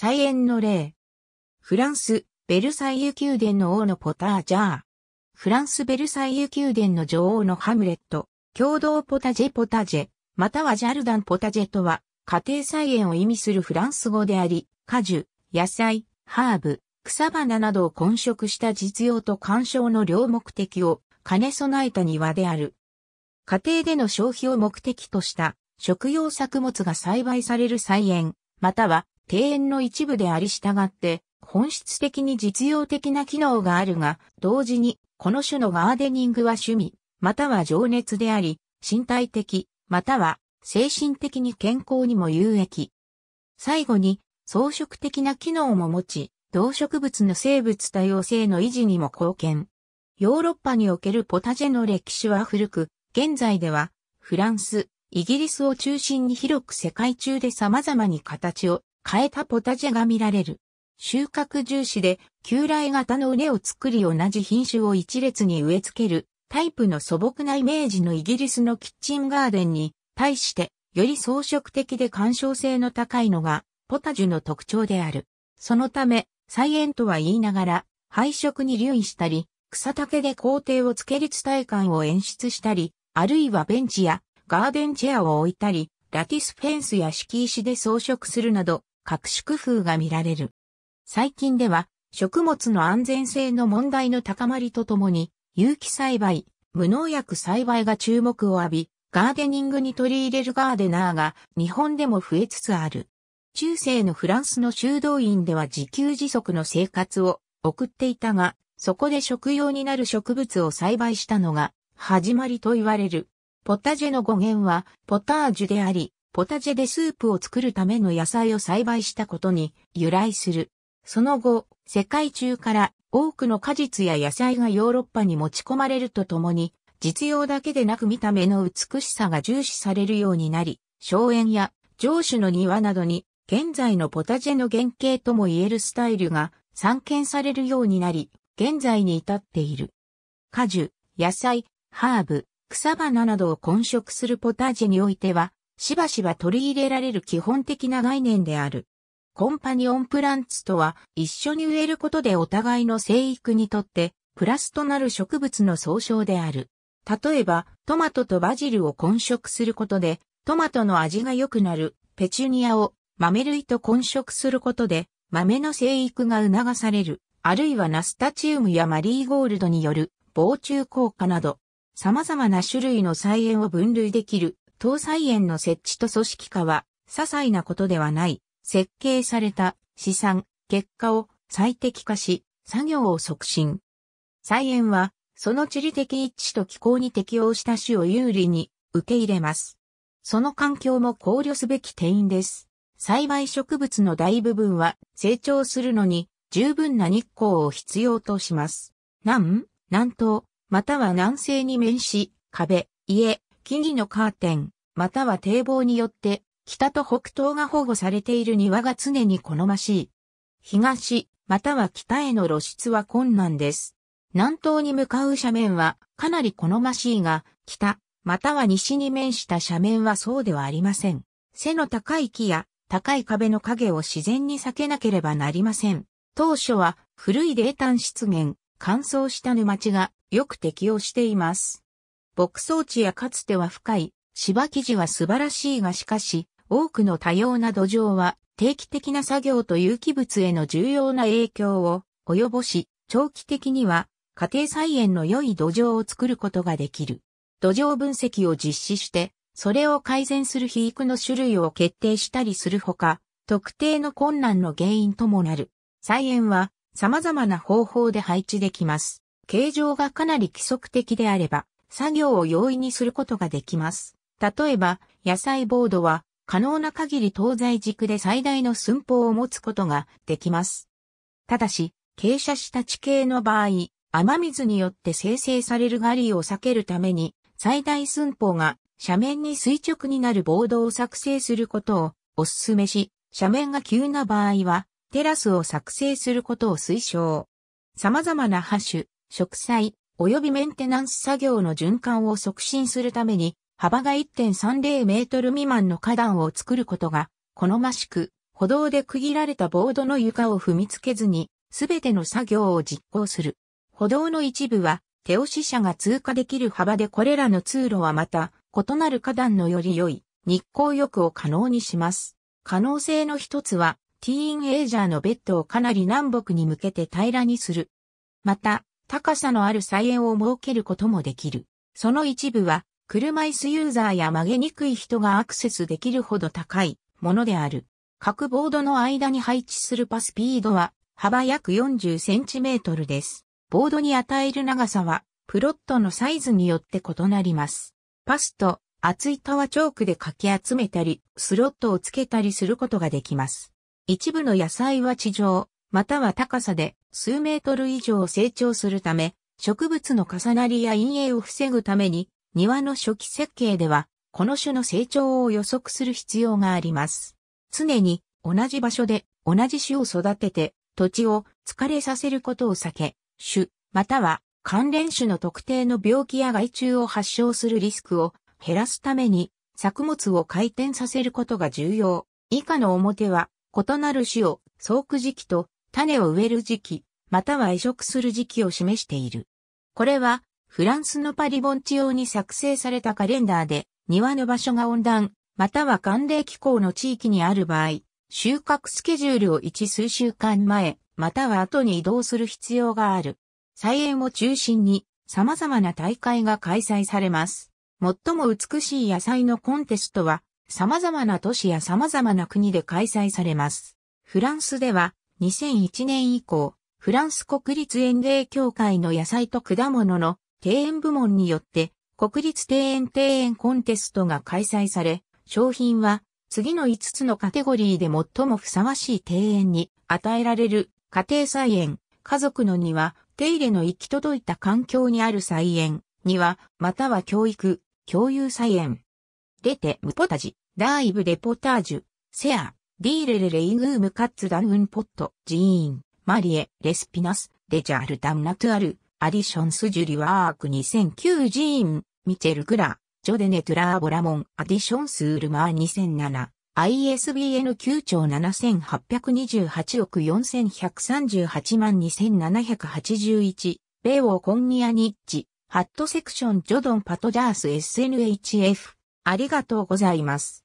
菜園の例。フランス、ベルサイユ宮殿の王のポタージャー。フランス・ベルサイユ宮殿の女王のハムレット、共同ポタジェポタジェ、またはジャルダンポタジェとは、家庭菜園を意味するフランス語であり、果樹、野菜、ハーブ、草花などを混食した実用と鑑賞の両目的を兼ね備えた庭である。家庭での消費を目的とした食用作物が栽培される菜園、または庭園の一部であり従って、本質的に実用的な機能があるが、同時に、この種のガーデニングは趣味、または情熱であり、身体的、または精神的に健康にも有益。最後に、装飾的な機能も持ち、動植物の生物多様性の維持にも貢献。ヨーロッパにおけるポタジェの歴史は古く、現在では、フランス、イギリスを中心に広く世界中で様々に形を変えたポタジェが見られる。収穫重視で、旧来型の畝を作り同じ品種を一列に植え付ける、タイプの素朴なイメージのイギリスのキッチンガーデンに、対して、より装飾的で干渉性の高いのが、ポタジュの特徴である。そのため、菜園とは言いながら、配色に留意したり、草丈で工程をつけ立体感を演出したり、あるいはベンチやガーデンチェアを置いたり、ラティスフェンスや敷石で装飾するなど、各種工夫が見られる。最近では、食物の安全性の問題の高まりとともに、有機栽培、無農薬栽培が注目を浴び、ガーデニングに取り入れるガーデナーが日本でも増えつつある。中世のフランスの修道院では自給自足の生活を送っていたが、そこで食用になる植物を栽培したのが始まりと言われる。ポタジェの語源はポタージュであり、ポタジェでスープを作るための野菜を栽培したことに由来する。その後、世界中から多くの果実や野菜がヨーロッパに持ち込まれるとともに、実用だけでなく見た目の美しさが重視されるようになり、荘園や城主の庭などに、現在のポタジェの原型とも言えるスタイルが散見されるようになり、現在に至っている。果樹、野菜、ハーブ、草花などを混色するポタジェにおいては、しばしば取り入れられる基本的な概念である。コンパニオンプランツとは、一緒に植えることでお互いの生育にとって、プラスとなる植物の総称である。例えば、トマトとバジルを混色することで、トマトの味が良くなる、ペチュニアを豆類と混色することで、豆の生育が促される、あるいはナスタチウムやマリーゴールドによる防虫効果など、様々な種類の菜園を分類できる東西園の設置と組織化は、些細なことではない、設計された試算、結果を最適化し、作業を促進。菜園は、その地理的一致と気候に適応した種を有利に受け入れます。その環境も考慮すべき点です。栽培植物の大部分は成長するのに十分な日光を必要とします。南、南東、または南西に面し、壁、家、木々のカーテン、または堤防によって、北と北東が保護されている庭が常に好ましい。東、または北への露出は困難です。南東に向かう斜面はかなり好ましいが、北、または西に面した斜面はそうではありません。背の高い木や高い壁の影を自然に避けなければなりません。当初は古い冷淡湿原、乾燥した沼地がよく適応しています。牧草地やかつては深い、芝生地は素晴らしいがしかし、多くの多様な土壌は定期的な作業と有機物への重要な影響を及ぼし、長期的には家庭菜園の良い土壌を作ることができる。土壌分析を実施して、それを改善する肥育の種類を決定したりするほか、特定の困難の原因ともなる。菜園は様々な方法で配置できます。形状がかなり規則的であれば、作業を容易にすることができます。例えば、野菜ボードは可能な限り東西軸で最大の寸法を持つことができます。ただし、傾斜した地形の場合、雨水によって生成されるガリを避けるために、最大寸法が斜面に垂直になるボードを作成することをお勧めし、斜面が急な場合は、テラスを作成することを推奨。様々なハ種、植栽、及びメンテナンス作業の循環を促進するために、幅が1.30メートル未満の花壇を作ることが、好ましく、歩道で区切られたボードの床を踏みつけずに、すべての作業を実行する。歩道の一部は、手押し車が通過できる幅でこれらの通路はまた、異なる花壇のより良い日光浴を可能にします。可能性の一つは、ティーンエイジャーのベッドをかなり南北に向けて平らにする。また、高さのある菜園を設けることもできる。その一部は、車椅子ユーザーや曲げにくい人がアクセスできるほど高いものである。各ボードの間に配置するパスピードは幅約40センチメートルです。ボードに与える長さはプロットのサイズによって異なります。パスと厚いはチョークでかき集めたり、スロットをつけたりすることができます。一部の野菜は地上、または高さで数メートル以上成長するため、植物の重なりや陰影を防ぐために、庭の初期設計では、この種の成長を予測する必要があります。常に同じ場所で同じ種を育てて、土地を疲れさせることを避け、種、または関連種の特定の病気や害虫を発症するリスクを減らすために、作物を回転させることが重要。以下の表は、異なる種を、早駆時期と種を植える時期、または移植する時期を示している。これは、フランスのパリ盆地用に作成されたカレンダーで、庭の場所が温暖、または寒冷気候の地域にある場合、収穫スケジュールを一数週間前、または後に移動する必要がある。菜園を中心に様々な大会が開催されます。最も美しい野菜のコンテストは様々な都市や様々な国で開催されます。フランスでは2001年以降、フランス国立園芸協会の野菜と果物の庭園部門によって国立庭園庭園コンテストが開催され、商品は次の5つのカテゴリーで最もふさわしい庭園に与えられる家庭菜園、家族の庭、手入れの行き届いた環境にある菜園、庭、または教育、共有菜園。レテ・ムポタジ、ダーイブ・レポタージュ、セア。ディーレレレイグームカッツダウンポット、ジーン、マリエ、レスピナス、デジャールダンナトゥアル、アディションスジュリワーク2009ジーン、ミチェルグラ、ジョデネトゥラーボラモン、アディションスールマー2007、ISBN 9兆7828億4138万2781、米オコンニアニッチ、ハットセクションジョドンパトジャース SNHF。ありがとうございます。